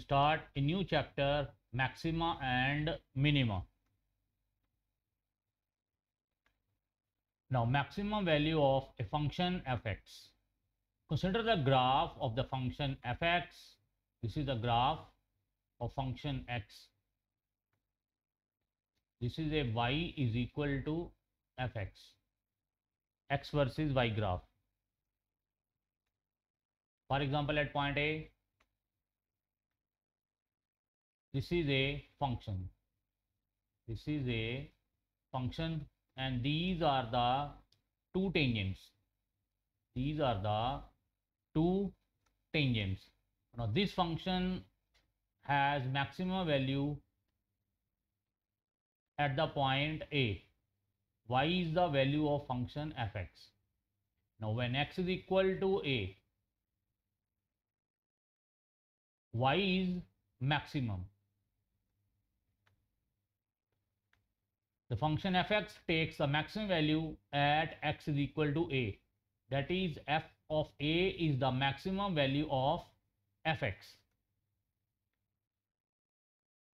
start a new chapter maxima and minima. Now maximum value of a function fx. Consider the graph of the function fx. This is the graph of function x. This is a y is equal to fx. x versus y graph. For example, at point A, this is a function this is a function and these are the two tangents these are the two tangents now this function has maximum value at the point a y is the value of function fx now when x is equal to a y is maximum The function fx takes a maximum value at x is equal to a. That is f of a is the maximum value of fx.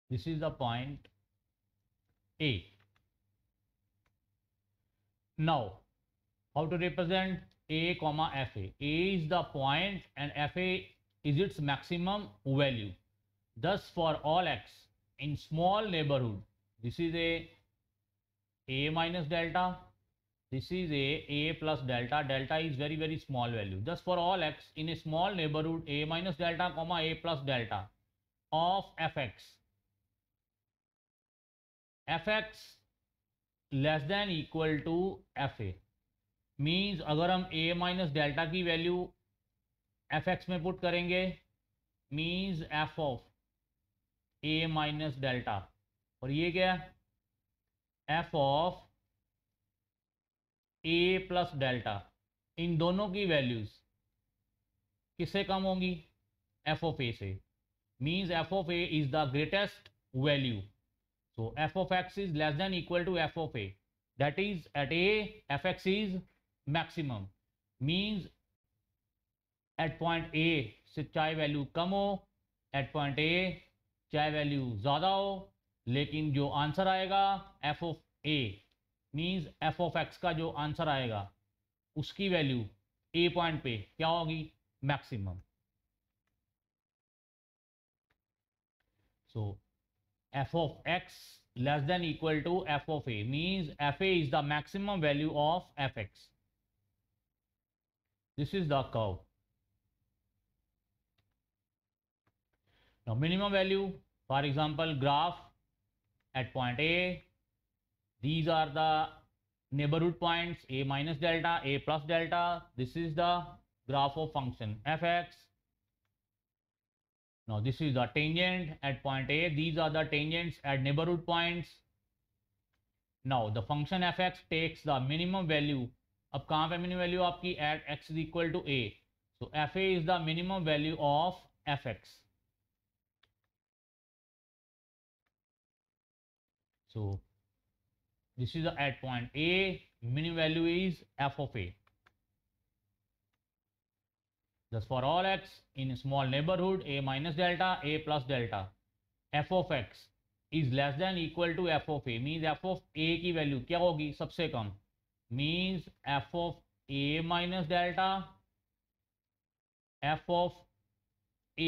This is the point a. Now, how to represent a comma fa? a is the point and fa is its maximum value. Thus, for all x in small neighborhood, this is a a minus delta this is a a plus delta delta is very very small value just for all x in a small neighborhood a minus delta comma a plus delta of fx fx less than equal to f a means अगर हम a minus delta की value f x में put करेंगे means f of a minus delta और ये क्या है f of a plus delta इन दोनों की वैल्यूज़ किससे कम होंगी एफ ऑफ ए से means f of a is the greatest value f of x is less than equal to f of a that is at a f x is maximum means at point a से चाहे value कम हो eight point ए चाहे value ज़्यादा हो लेकिन जो answer आएगा f of a means f of x का जो आंसर आएगा उसकी वैल्यू ए पॉइंट पे क्या होगी maximum so f of x less than equal to f of a means f a is the maximum value of F x this is the curve minimum value for example graph at point A. These are the neighborhood points a minus delta, a plus delta. This is the graph of function fx. Now this is the tangent at point A. These are the tangents at neighborhood points. Now the function fx takes the minimum value. अब कहाँ पे minimum value आपकी at x is equal to a so f a is the minimum value of F x so this is the at point a minimum value is f of a thus for all x in a small neighborhood a minus delta a plus delta f of x is less than equal to f of a means f of a ki value kya hogi sabse kam means f of a minus delta f of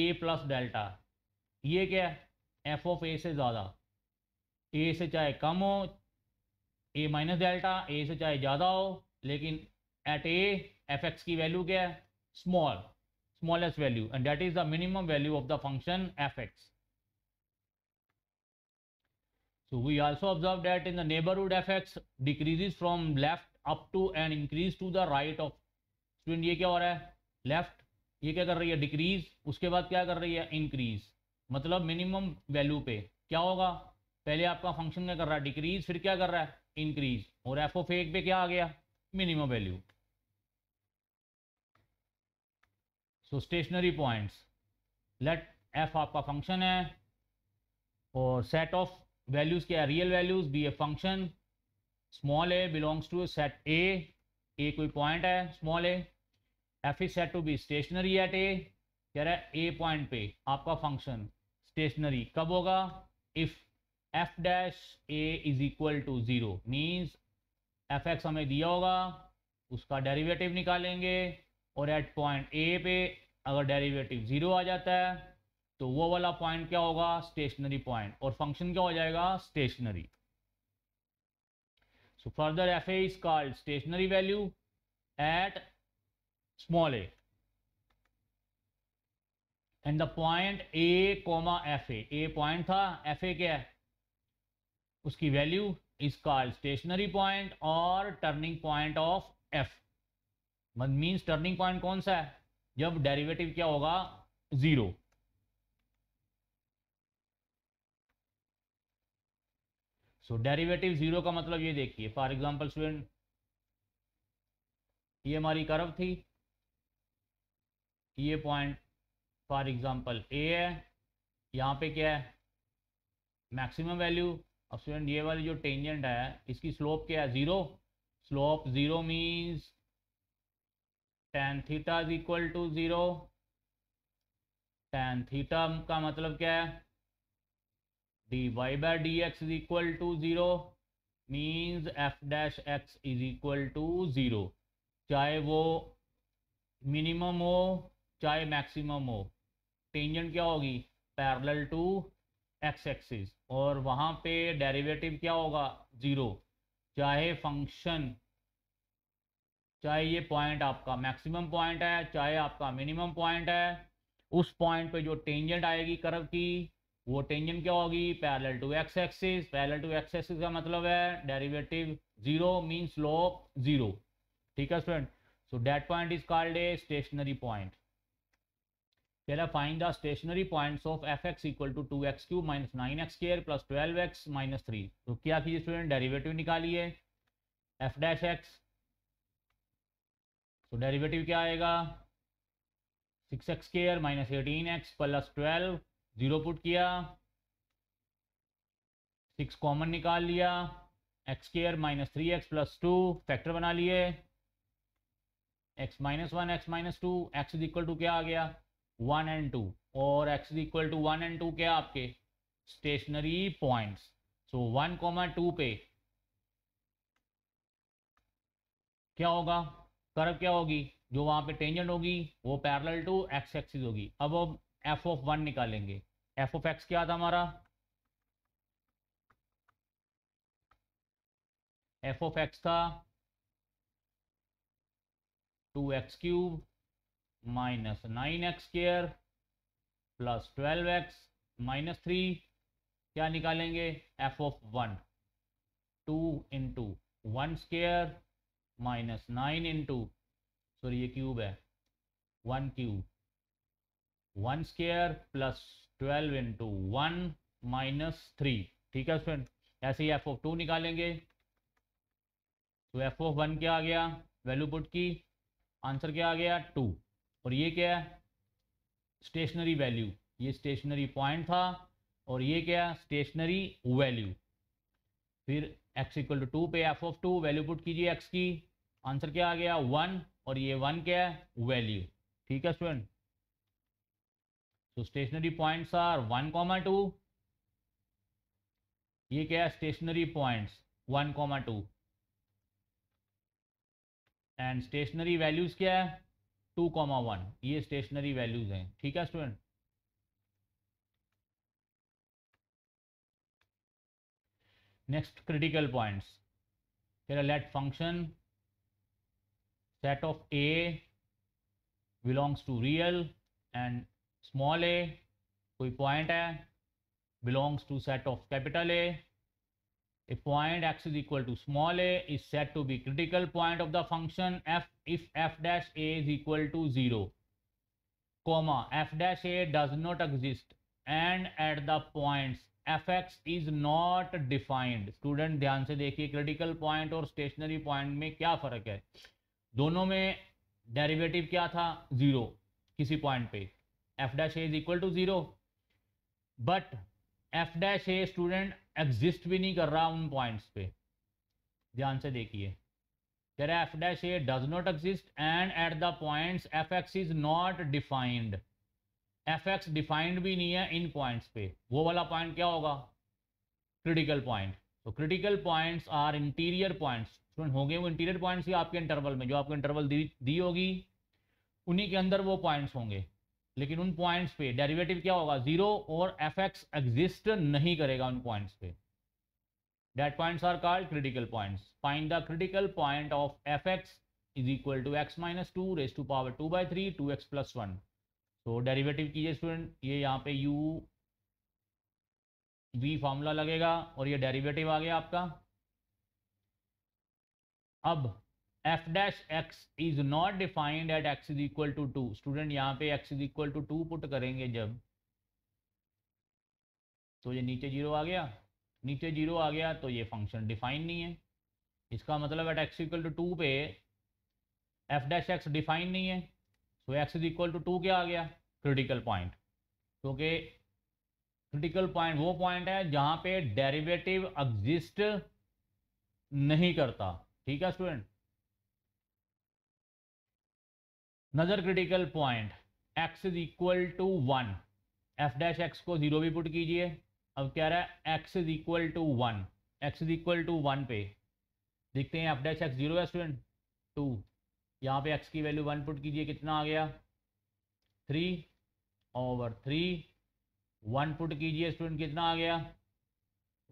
a plus delta ये क्या है f of a से ज़्यादा ए से चाहे कम हो ए minus delta A से चाहे ज़्यादा हो लेकिन एट ए एफ एक्स की वैल्यू क्या है small smallest value and that is the minimum value of the function f x So we also observe that in the neighborhood fx decreases from left up to and increase to the right of student ये क्या हो रहा है left ये क्या कर रही है डिक्रीज उसके बाद क्या कर रही है इंक्रीज मतलब मिनिमम वैल्यू पे क्या होगा पहले आपका फंक्शन क्या कर रहा है डिक्रीज फिर क्या कर रहा है इंक्रीज और एफ ऑफ एक पे क्या आ गया minimum value so stationary points let f आपका फंक्शन है और सेट ऑफ वैल्यूज क्या है real values be a function small a belongs to set a a कोई पॉइंट है small a f is set to be stationary at a कह रहा है ए पॉइंट पे आपका फंक्शन स्टेशनरी कब होगा if f dash a is equal to zero means f x हमें दिया होगा उसका डेरिवेटिव निकालेंगे और एट पॉइंट ए पे अगर डेरिवेटिव ज़ीरो आ जाता है तो वो वाला पॉइंट क्या होगा स्टेशनरी पॉइंट और फंक्शन क्या हो जाएगा stationary so further f a is called stationary value at small a and the point a comma f a a point था एफ ए क्या है उसकी value is called stationary point और turning point of f means turning point कौन सा है जब derivative क्या होगा जीरो सो डेरिवेटिव जीरो का मतलब ये देखिए फॉर एग्जांपल स्टूडेंट ये हमारी कर्व थी ये पॉइंट फॉर एग्जांपल ए है यहां पे क्या है मैक्सिमम वैल्यू अब स्टूडेंट ये वाली जो टेंजेंट है इसकी स्लोप क्या है zero slope zero means tan theta is equal to zero tan theta का मतलब क्या है d y by d x is equal to zero means f dash x is equal to zero चाहे वो मिनिमम हो चाहे मैक्सिमम हो tangent क्या होगी पैरेलल टू एक्स एक्सिस और वहाँ पे डेरिवेटिव क्या होगा ज़ीरो चाहे फंक्शन चाहे ये पॉइंट आपका मैक्सिमम पॉइंट है चाहे आपका मिनिमम पॉइंट है उस पॉइंट पे जो टेंजेंट आएगी कर्व की वो टेंजेंट क्या होगी parallel to x axis parallel to x axis का मतलब है derivative zero means slope zero ठीक है student so that point is called a stationary point कह रहा find the stationary points of F x equal to two x cube minus nine x square plus twelve x minus three तो क्या कीजिए student derivative निकालिए f dash x तो derivative क्या आएगा six x square minus eighteen x plus twelve zero put किया six common निकाल लिया x square minus three x plus two factor बना लिए x minus one x minus two x is equal to क्या आ गया वन एंड टू और x is equal to one and two क्या आपके stationary points so one comma two पे क्या होगा कर्व क्या होगी जो वहां पे टेंजेंट होगी वो पैरेलल टू एक्स एक्सिस होगी अब हम एफ ऑफ वन निकालेंगे एफ ऑफ एक्स क्या था हमारा एफ ऑफ एक्स था two x cube minus nine x square plus twelve x minus three क्या निकालेंगे f of one two into one square minus nine into sorry ये cube है one cube one square plus twelve into one minus three ठीक है student ऐसे ही F of to निकालेंगे तो F of one क्या आ गया वैल्यू पुट की आंसर क्या आ गया टू और ये क्या है स्टेशनरी वैल्यू ये स्टेशनरी पॉइंट था और ये क्या स्टेशनरी वैल्यू फिर x इक्वल टू टू पे f of two value put कीजिए x की आंसर क्या आ गया वन और ये वन क्या है वैल्यू ठीक है student so stationary points are one comma two ये क्या है stationary points one comma two and stationary values क्या है टू कॉमा वन ये स्टेशनरी वैल्यूज हैं ठीक है स्टूडेंट नेक्स्ट क्रिटिकल पॉइंट्स फिर let function set of a belongs to real and small a कोई पॉइंट है belongs to set of capital A a point x is equal to small a is said to be critical point of the function f if f dash a is equal to 0 comma f dash a does not exist and at the points fx is not defined student dhyan se dekhiye critical point aur stationary point mein kya farak hai dono mein derivative kya tha 0 kisi point pe f dash a is equal to 0 but f dash a student exist भी नहीं कर रहा उन points पे ध्यान से देखिए कह रहा है f dash a does not exist and at the points f x is not defined f x defined भी नहीं है इन पॉइंट्स पे वो वाला पॉइंट क्या होगा क्रिटिकल पॉइंट तो critical points are interior points student होंगे वो इंटीरियर पॉइंट्स ही आपके इंटरवल में जो आपको इंटरवल दी दी होगी उन्हीं के अंदर वो पॉइंट्स होंगे लेकिन उन पॉइंट्स पे डेरिवेटिव क्या होगा जीरो और एफ एक्स एग्जिस्ट नहीं करेगा उन पॉइंट्स पे that points are called critical points find the critical point of F x is equal to x minus two raise to power two by three two x plus one तो derivative कीजिए student ये यहाँ पे you we formula लगेगा और ये derivative आ गया आपका अब f dash x is not defined at x is equal to two student यहाँ पे x is equal to two put करेंगे जब तो ये नीचे जीरो आ गया नीचे जीरो आ गया तो ये फंक्शन डिफाइन नहीं है इसका मतलब at x equal to two पे एफ डैश एक्स डिफाइन नहीं है so x is equal to two क्या आ गया क्रिटिकल पॉइंट क्योंकि क्रिटिकल पॉइंट वो पॉइंट है जहाँ पे डेरिवेटिव एग्जिस्ट नहीं करता ठीक है स्टूडेंट नजर critical point x is equal to one f dash x को जीरो भी पुट कीजिए अब कह रहा है x is equal to one x is equal to one पे देखते हैं एफ डैश एक्स जीरो है स्टूडेंट टू यहाँ पे एक्स की वैल्यू वन पुट कीजिए कितना आ गया three over three one put कीजिए स्टूडेंट कितना आ गया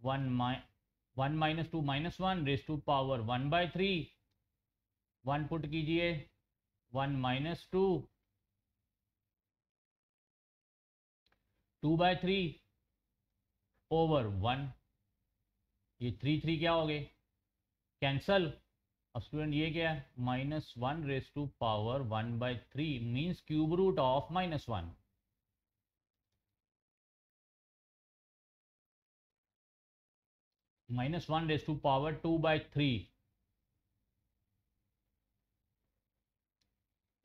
one minus one minus two minus one raise to power one by three one put कीजिए one minus two two by three over one ये थ्री थ्री क्या हो गए cancel अब स्टूडेंट ये क्या है minus one raise to power one by three means cube root of minus one minus one raise to power to by three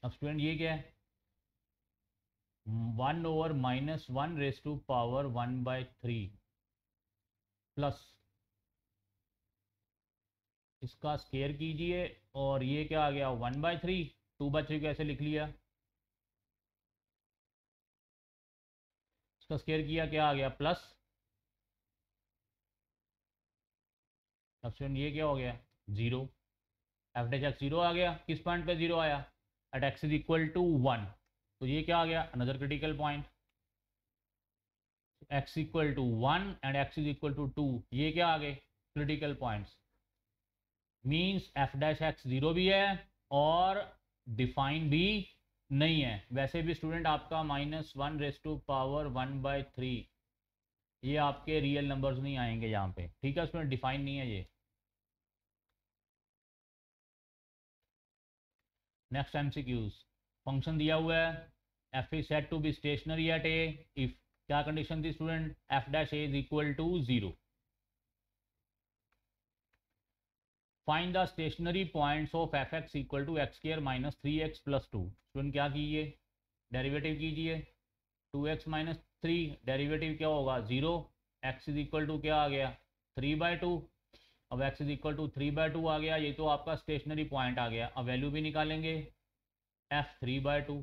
अब student ये क्या है one over minus one raise to power one by three plus इसका square कीजिए और ये क्या आ गया one by three two by three कैसे लिख लिया इसका स्केयर किया क्या आ गया प्लस ऑप्शन ये क्या हो गया zero f dash x zero आ गया किस पॉइंट पे जीरो आया at x is equal to one तो ये क्या आ गया another critical point x equal to one and x is equal to two ये क्या आ गए critical points means f dash x zero भी है और डिफाइन भी नहीं है वैसे भी स्टूडेंट आपका minus one raise to power one by three ये आपके रियल नंबर्स नहीं आएंगे यहाँ पे ठीक है उसमें डिफाइन नहीं है ये next M C Qs function दिया हुआ है F is set to be stationary at a if क्या कंडीशन थी student F dash a is equal to zero find the stationary points of F x equal to X square minus three x plus two student क्या कीजिए derivative कीजिए two x minus three derivative क्या होगा zero X is equal to क्या आ गया three by to अब X is equal to three by two आ गया ये तो आपका स्टेशनरी पॉइंट आ गया अब वैल्यू भी निकालेंगे F three by two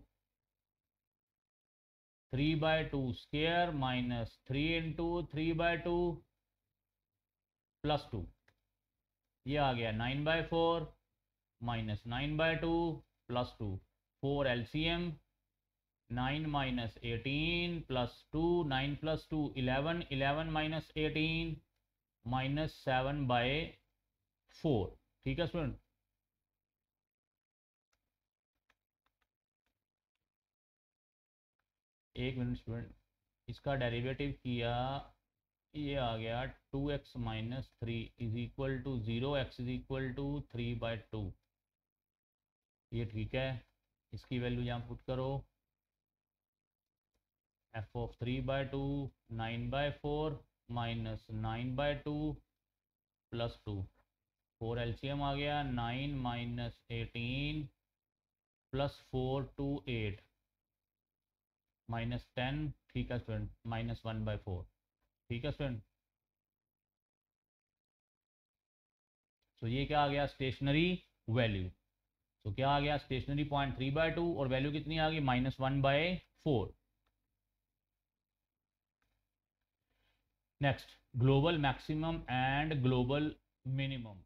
three by two square minus three into three by two plus two ये आ गया nine by four minus nine by two plus two four L C M nine minus eighteen plus two nine plus two eleven eleven minus eighteen minus seven by four ठीक है student एक minute student इसका derivative किया ये आ गया two x minus three is equal to zero X is equal to three by two ये ठीक है इसकी वैल्यू यहाँ पुट करो F of three by two nine by four minus nine by two plus two four L आ गया nine minus eighteen plus four two eight minus ten ठीक है student minus one by four ठीक है student तो ये क्या आ गया स्टेशनरी वैल्यू तो क्या आ गया stationary point three by two और वैल्यू कितनी आ गई minus one by four next global maximum and global minimum